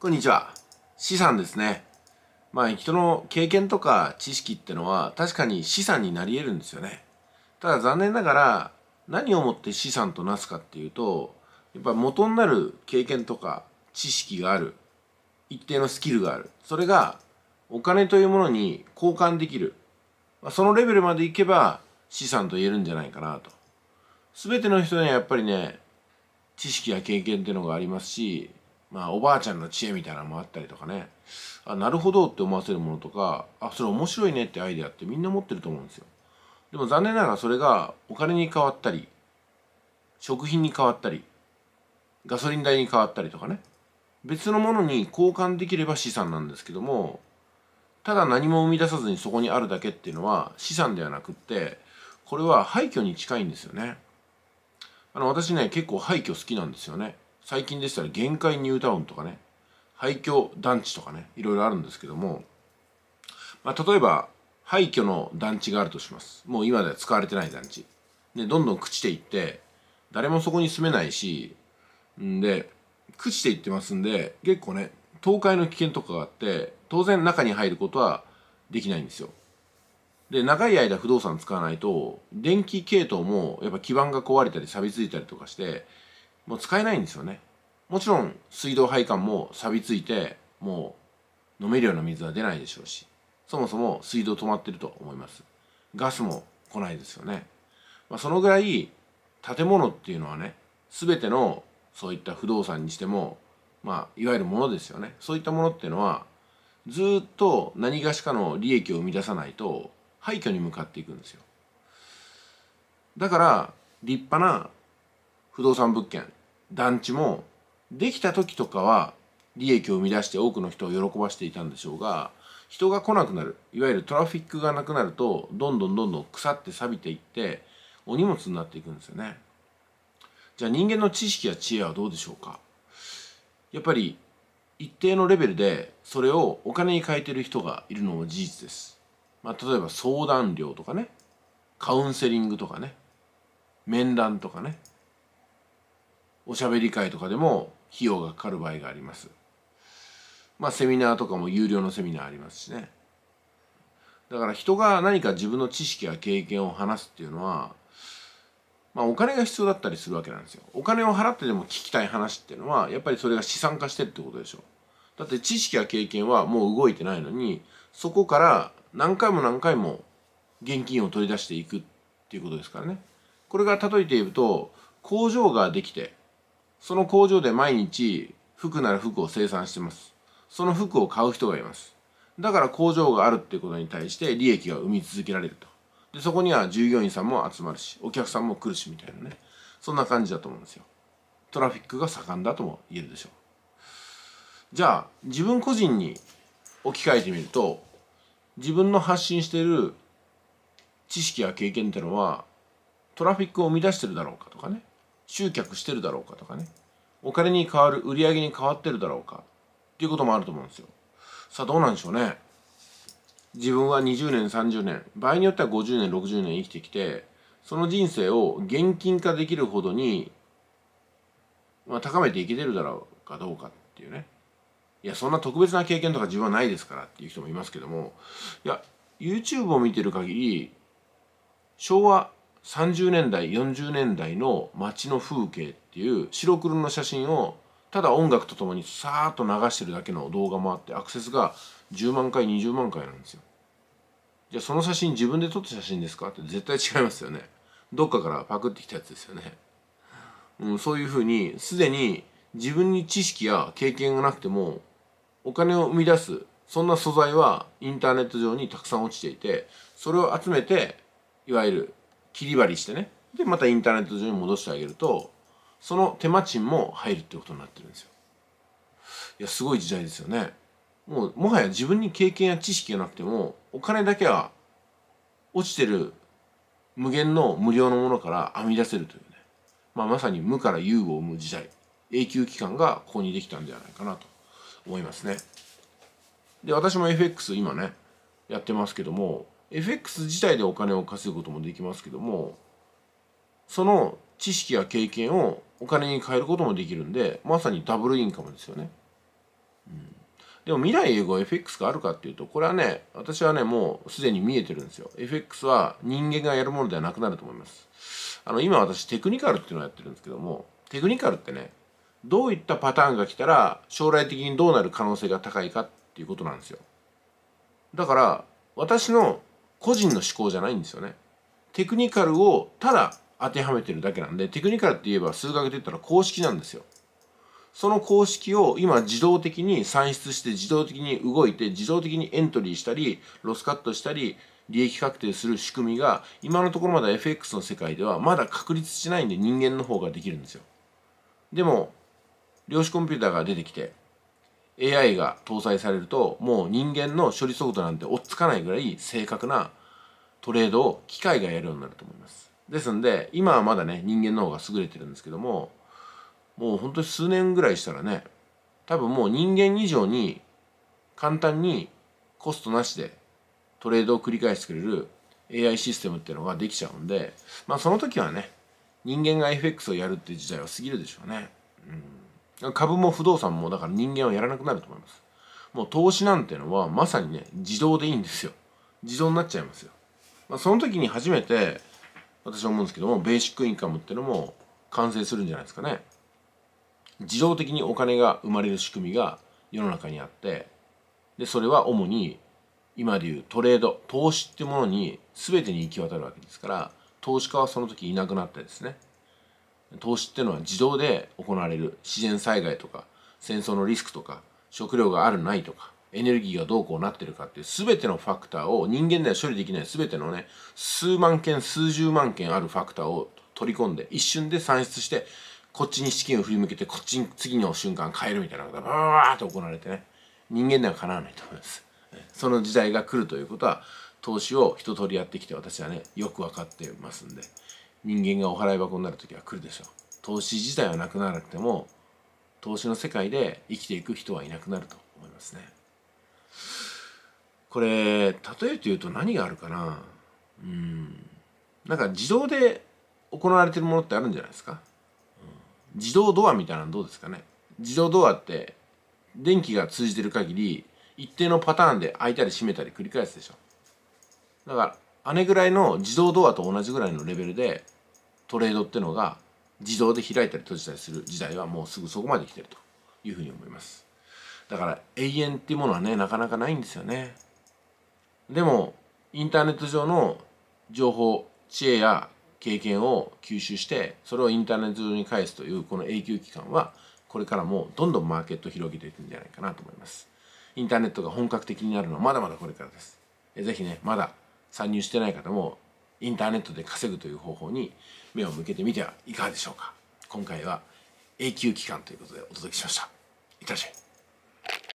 こんにちは。資産ですね。まあ人の経験とか知識ってのは確かに資産になり得るんですよね。ただ残念ながら何をもって資産となすかっていうと、やっぱ元になる経験とか知識がある。一定のスキルがある。それがお金というものに交換できる。そのレベルまでいけば資産と言えるんじゃないかなと。すべての人にはやっぱりね、知識や経験っていうのがありますし、まあ、おばあちゃんの知恵みたいなのもあったりとかねあなるほどって思わせるものとかあそれ面白いねってアイデアってみんな持ってると思うんですよでも残念ながらそれがお金に変わったり食品に変わったりガソリン代に変わったりとかね別のものに交換できれば資産なんですけどもただ何も生み出さずにそこにあるだけっていうのは資産ではなくってこれは廃墟に近いんですよねあの私ね結構廃墟好きなんですよね最近でしたら限界ニュータウンとかね廃墟団地とかねいろいろあるんですけども、まあ、例えば廃墟の団地があるとしますもう今では使われてない団地でどんどん朽ちていって誰もそこに住めないしんで朽ちていってますんで結構ね倒壊の危険とかがあって当然中に入ることはできないんですよで長い間不動産使わないと電気系統もやっぱ基盤が壊れたり錆びついたりとかしてもう使えないんですよねもちろん水道配管も錆びついてもう飲めるような水は出ないでしょうしそもそも水道止まってると思いますガスも来ないですよね、まあ、そのぐらい建物っていうのはね全てのそういった不動産にしてもまあいわゆるものですよねそういったものっていうのはずっと何がしかの利益を生み出さないと廃墟に向かっていくんですよだから立派な不動産物件団地もできた時とかは利益を生み出して多くの人を喜ばしていたんでしょうが人が来なくなるいわゆるトラフィックがなくなるとどんどんどんどん腐って錆びていってお荷物になっていくんですよねじゃあ人間の知識や知恵はどうでしょうかやっぱり一定のレベルでそれをお金に変えてる人がいるのも事実です、まあ、例えば相談料とかねカウンセリングとかね面談とかねおしゃべり会とかでも費用がかかる場合があります。まあセミナーとかも有料のセミナーありますしね。だから人が何か自分の知識や経験を話すっていうのは、まあお金が必要だったりするわけなんですよ。お金を払ってでも聞きたい話っていうのは、やっぱりそれが資産化してるってことでしょ。だって知識や経験はもう動いてないのに、そこから何回も何回も現金を取り出していくっていうことですからね。これが例えて言うと、工場ができて、その工場で毎日服なら服を生産してますその服を買う人がいますだから工場があるっていうことに対して利益が生み続けられるとでそこには従業員さんも集まるしお客さんも来るしみたいなねそんな感じだと思うんですよトラフィックが盛んだとも言えるでしょうじゃあ自分個人に置き換えてみると自分の発信してる知識や経験ってのはトラフィックを生み出してるだろうかとかね集客してるだろうかとかねお金に変わる売り上げに変わってるだろうかっていうこともあると思うんですよさあどうなんでしょうね自分は20年30年場合によっては50年60年生きてきてその人生を現金化できるほどに、まあ、高めていけてるだろうかどうかっていうねいやそんな特別な経験とか自分はないですからっていう人もいますけどもいや YouTube を見てる限り昭和30年代40年代の街の風景っていう白黒の写真をただ音楽とともにさーっと流してるだけの動画もあってアクセスが10万回20万回なんですよじゃあその写真自分で撮った写真ですかって絶対違いますよねどっかからパクってきたやつですよね、うん、そういうふうにすでに自分に知識や経験がなくてもお金を生み出すそんな素材はインターネット上にたくさん落ちていてそれを集めていわゆる切り貼りしてねでまたインターネット上に戻してあげるとその手間賃も入るってことになってるんですよいやすごい時代ですよねもうもはや自分に経験や知識がなくてもお金だけは落ちてる無限の無料のものから編み出せるというね、まあ、まさに無から有を生む時代永久期間がここにできたんじゃないかなと思いますねで私も FX 今ねやってますけども FX 自体でお金を稼ぐこともできますけどもその知識や経験をお金に変えることもできるんでまさにダブルインカムですよね。うん、でも未来永劫 FX があるかっていうとこれはね私はねもうすでに見えてるんですよ。FX は人間がやるものではなくなると思います。あの今私テクニカルっていうのをやってるんですけどもテクニカルってねどういったパターンが来たら将来的にどうなる可能性が高いかっていうことなんですよ。だから私の個人の思考じゃないんですよね。テクニカルをただ当てはめてるだけなんで、テクニカルって言えば数学で言ったら公式なんですよ。その公式を今自動的に算出して自動的に動いて自動的にエントリーしたり、ロスカットしたり、利益確定する仕組みが今のところまだ FX の世界ではまだ確立しないんで人間の方ができるんですよ。でも、量子コンピューターが出てきて、AI が搭載されるともう人間の処理速度なんて追っつかないぐらい正確なトレードを機械がやるようになると思いますですんで今はまだね人間の方が優れてるんですけどももうほんと数年ぐらいしたらね多分もう人間以上に簡単にコストなしでトレードを繰り返してくれる AI システムっていうのができちゃうんでまあその時はね人間が FX をやるっていう時代は過ぎるでしょうねうん株も不動産もだから人間はやらなくなると思いますもう投資なんてのはまさにね自動でいいんですよ自動になっちゃいますよ、まあ、その時に初めて私は思うんですけどもベーシックインカムってのも完成するんじゃないですかね自動的にお金が生まれる仕組みが世の中にあってでそれは主に今でいうトレード投資ってものに全てに行き渡るわけですから投資家はその時いなくなってですね投資っていうのは自動で行われる自然災害とか戦争のリスクとか食料があるないとかエネルギーがどうこうなってるかっていう全てのファクターを人間では処理できない全てのね数万件数十万件あるファクターを取り込んで一瞬で算出してこっちに資金を振り向けてこっちに次の瞬間変えるみたいなことがバーッと行われてね人間ではかなわないと思いますその時代が来るということは投資を一通りやってきて私はねよく分かってますんで人間がお払い箱になる時は来るでしょう投資自体はなくならなくても投資の世界で生きていく人はいなくなると思いますねこれ例えて言うと何があるかなうんなんか自動で行われてるものってあるんじゃないですか、うん、自動ドアみたいなのどうですかね自動ドアって電気が通じてる限り一定のパターンで開いたり閉めたり繰り返すでしょだからあれぐらいの自動ドアと同じぐらいのレベルでトレードっていうのが自動で開いたり閉じたりする時代はもうすぐそこまで来てるというふうに思いますだから永遠っていうものはねなかなかないんですよねでもインターネット上の情報知恵や経験を吸収してそれをインターネット上に返すというこの永久期間はこれからもどんどんマーケットを広げていくんじゃないかなと思いますインターネットが本格的になるのはまだまだこれからですぜひねまだ参入してない方もインターネットで稼ぐという方法に目を向けてみてはいかがでしょうか今回は永久期間ということでお届けしましたいってらっしゃい